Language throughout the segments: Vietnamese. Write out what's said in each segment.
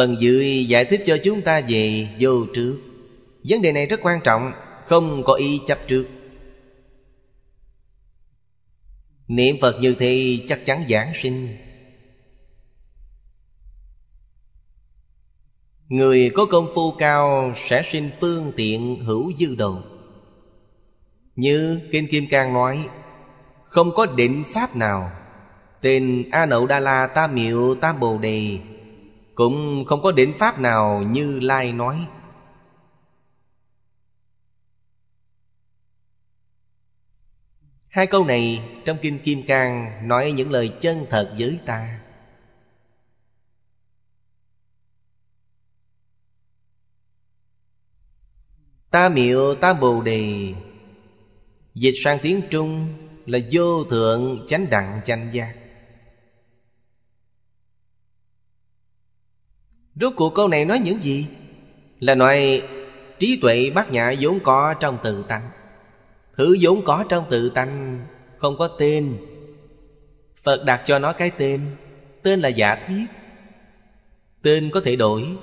Phần dưới giải thích cho chúng ta về vô trước Vấn đề này rất quan trọng Không có ý chấp trước Niệm Phật như thế chắc chắn giảng sinh Người có công phu cao sẽ sinh phương tiện hữu dư đầu Như Kinh Kim Cang nói Không có định pháp nào Tên A Nậu Đa La ta Miệu ta Bồ Đề cũng không có đến pháp nào như lai nói hai câu này trong kinh kim cang nói những lời chân thật với ta ta miệu ta bồ đề dịch sang tiếng trung là vô thượng chánh đặng chánh giác Rốt cuộc câu này nói những gì? Là nói trí tuệ bát nhã vốn có trong tự tánh Thứ vốn có trong tự tánh không có tên Phật đặt cho nó cái tên Tên là giả thiết Tên có thể đổi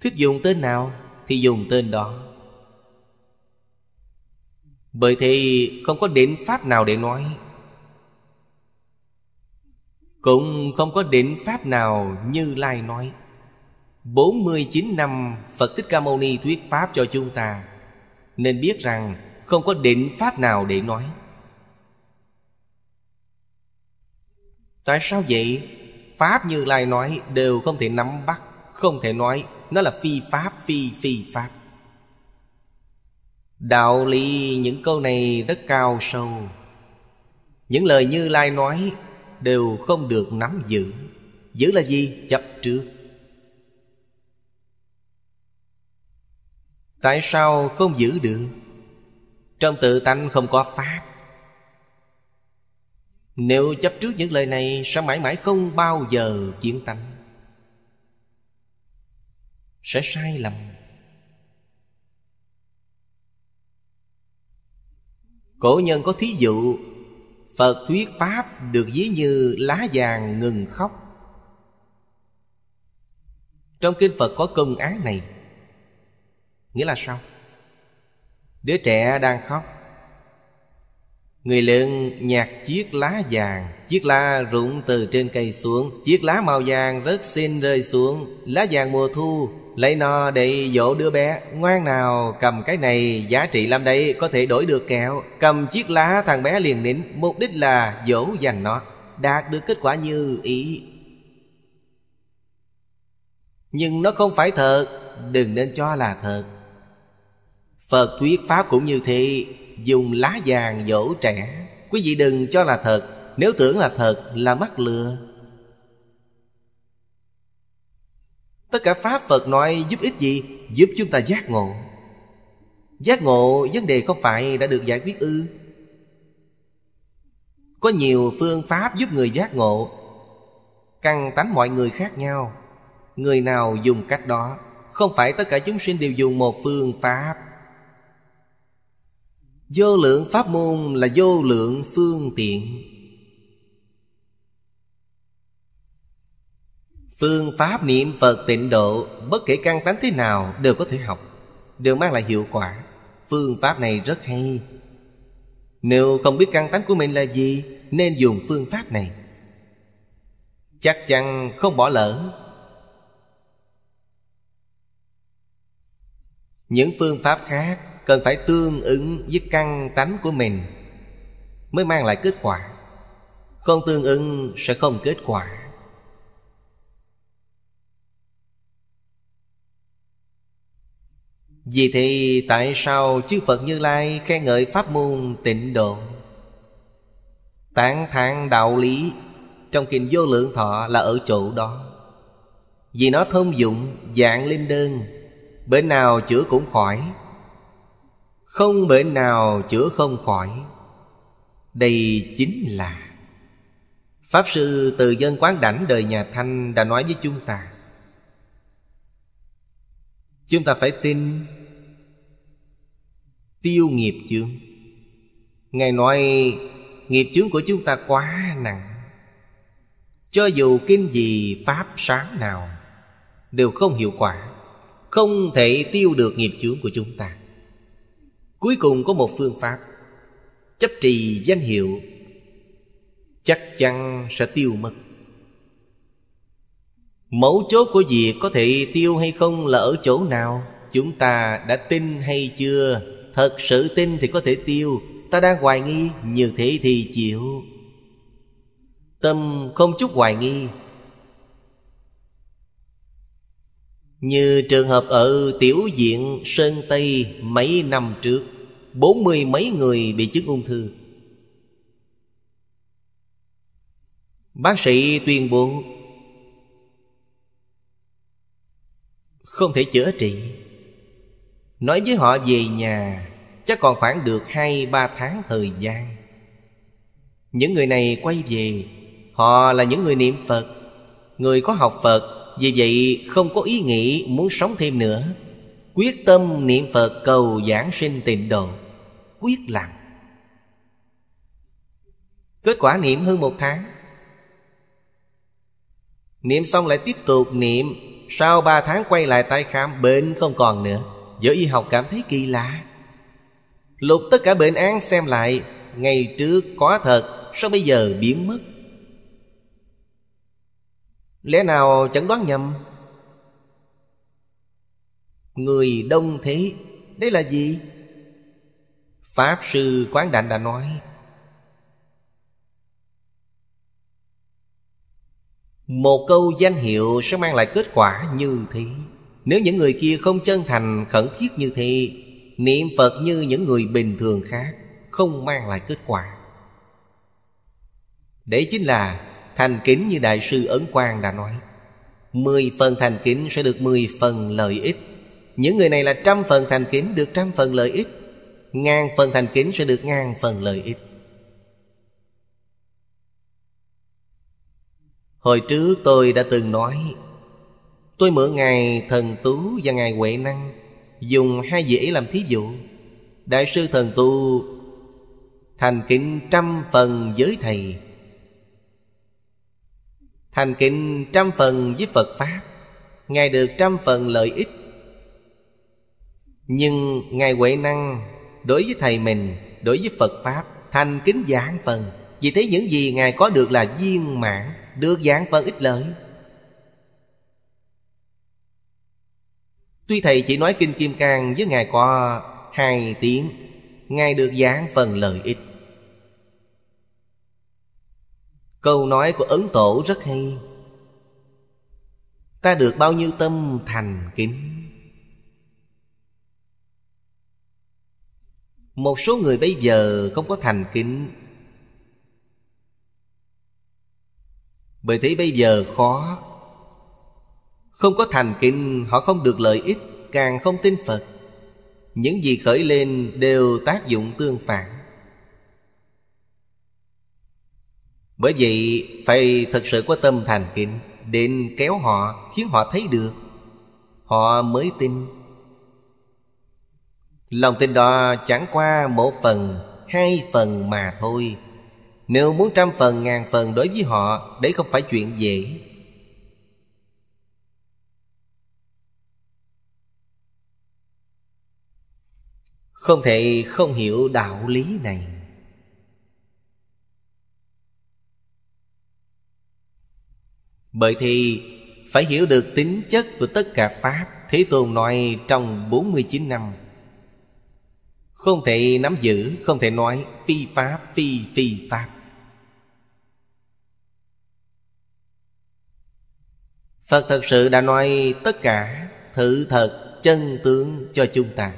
Thích dùng tên nào thì dùng tên đó Bởi thì không có định pháp nào để nói cũng không có định pháp nào như Lai nói 49 năm Phật Thích Ca Mâu Ni thuyết pháp cho chúng ta Nên biết rằng không có định pháp nào để nói Tại sao vậy? Pháp như Lai nói đều không thể nắm bắt Không thể nói Nó là phi pháp, phi phi pháp Đạo lý những câu này rất cao sâu Những lời Như Lai nói đều không được nắm giữ giữ là gì chấp trước tại sao không giữ được trong tự tánh không có pháp nếu chấp trước những lời này sẽ mãi mãi không bao giờ chiến tánh sẽ sai lầm cổ nhân có thí dụ Phật thuyết Pháp được ví như lá vàng ngừng khóc Trong kinh Phật có công án này Nghĩa là sao? Đứa trẻ đang khóc Người lớn nhặt chiếc lá vàng Chiếc lá rụng từ trên cây xuống Chiếc lá màu vàng rất xin rơi xuống Lá vàng mùa thu Lấy nó để dỗ đứa bé Ngoan nào cầm cái này giá trị lắm đây Có thể đổi được kẹo Cầm chiếc lá thằng bé liền nín Mục đích là dỗ dành nó Đạt được kết quả như ý Nhưng nó không phải thật Đừng nên cho là thật Phật thuyết Pháp cũng như thế dùng lá vàng dỗ trẻ quý vị đừng cho là thật nếu tưởng là thật là mắc lừa tất cả pháp phật nói giúp ích gì giúp chúng ta giác ngộ giác ngộ vấn đề không phải đã được giải quyết ư có nhiều phương pháp giúp người giác ngộ căn tánh mọi người khác nhau người nào dùng cách đó không phải tất cả chúng sinh đều dùng một phương pháp Vô lượng pháp môn là vô lượng phương tiện Phương pháp niệm Phật tịnh độ Bất kể căn tánh thế nào đều có thể học Đều mang lại hiệu quả Phương pháp này rất hay Nếu không biết căn tánh của mình là gì Nên dùng phương pháp này Chắc chắn không bỏ lỡ những phương pháp khác cần phải tương ứng với căn tánh của mình mới mang lại kết quả không tương ứng sẽ không kết quả vì thì tại sao chư phật như lai khen ngợi pháp môn tịnh độ tán thán đạo lý trong kinh vô lượng thọ là ở chỗ đó vì nó thông dụng dạng linh đơn Bệnh nào chữa cũng khỏi Không bệnh nào chữa không khỏi Đây chính là Pháp sư Từ Dân Quán Đảnh đời nhà Thanh đã nói với chúng ta Chúng ta phải tin Tiêu nghiệp chướng Ngài nói Nghiệp chướng của chúng ta quá nặng Cho dù kinh gì pháp sáng nào Đều không hiệu quả không thể tiêu được nghiệp chướng của chúng ta cuối cùng có một phương pháp chấp trì danh hiệu chắc chắn sẽ tiêu mất mẫu chốt của việc có thể tiêu hay không là ở chỗ nào chúng ta đã tin hay chưa thật sự tin thì có thể tiêu ta đang hoài nghi như thế thì chịu tâm không chút hoài nghi Như trường hợp ở tiểu diện Sơn Tây mấy năm trước Bốn mươi mấy người bị chứng ung thư Bác sĩ tuyên bố Không thể chữa trị Nói với họ về nhà Chắc còn khoảng được hai ba tháng thời gian Những người này quay về Họ là những người niệm Phật Người có học Phật vì vậy không có ý nghĩ muốn sống thêm nữa Quyết tâm niệm Phật cầu giảng sinh tịnh độ Quyết làm Kết quả niệm hơn một tháng Niệm xong lại tiếp tục niệm Sau ba tháng quay lại tái khám Bệnh không còn nữa Giới y học cảm thấy kỳ lạ Lục tất cả bệnh án xem lại Ngày trước có thật Sao bây giờ biến mất Lẽ nào chẳng đoán nhầm Người đông thế Đây là gì Pháp Sư Quán Đạnh đã nói Một câu danh hiệu sẽ mang lại kết quả như thế Nếu những người kia không chân thành khẩn thiết như thế Niệm Phật như những người bình thường khác Không mang lại kết quả Đấy chính là thành kính như đại sư ấn quang đã nói mười phần thành kính sẽ được mười phần lợi ích những người này là trăm phần thành kính được trăm phần lợi ích ngàn phần thành kính sẽ được ngàn phần lợi ích hồi trước tôi đã từng nói tôi mượn ngài thần tú và ngài huệ năng dùng hai dễ làm thí dụ đại sư thần tu thành kính trăm phần với thầy hành kính trăm phần với phật pháp ngài được trăm phần lợi ích nhưng ngài huệ năng đối với thầy mình đối với phật pháp thành kính giảng phần vì thế những gì ngài có được là viên mãn được giảng phần ích lợi tuy thầy chỉ nói kinh kim cang với ngài có hai tiếng ngài được giảng phần lợi ích câu nói của ấn tổ rất hay ta được bao nhiêu tâm thành kính một số người bây giờ không có thành kính bởi thế bây giờ khó không có thành kính họ không được lợi ích càng không tin phật những gì khởi lên đều tác dụng tương phản Bởi vậy phải thật sự có tâm thành kính Đến kéo họ khiến họ thấy được Họ mới tin Lòng tin đó chẳng qua một phần Hai phần mà thôi Nếu muốn trăm phần ngàn phần đối với họ Đấy không phải chuyện dễ Không thể không hiểu đạo lý này Bởi thì phải hiểu được tính chất của tất cả Pháp Thế Tôn nói trong 49 năm Không thể nắm giữ, không thể nói phi Pháp, phi phi Pháp Phật thật sự đã nói tất cả thử thật chân tướng cho chúng ta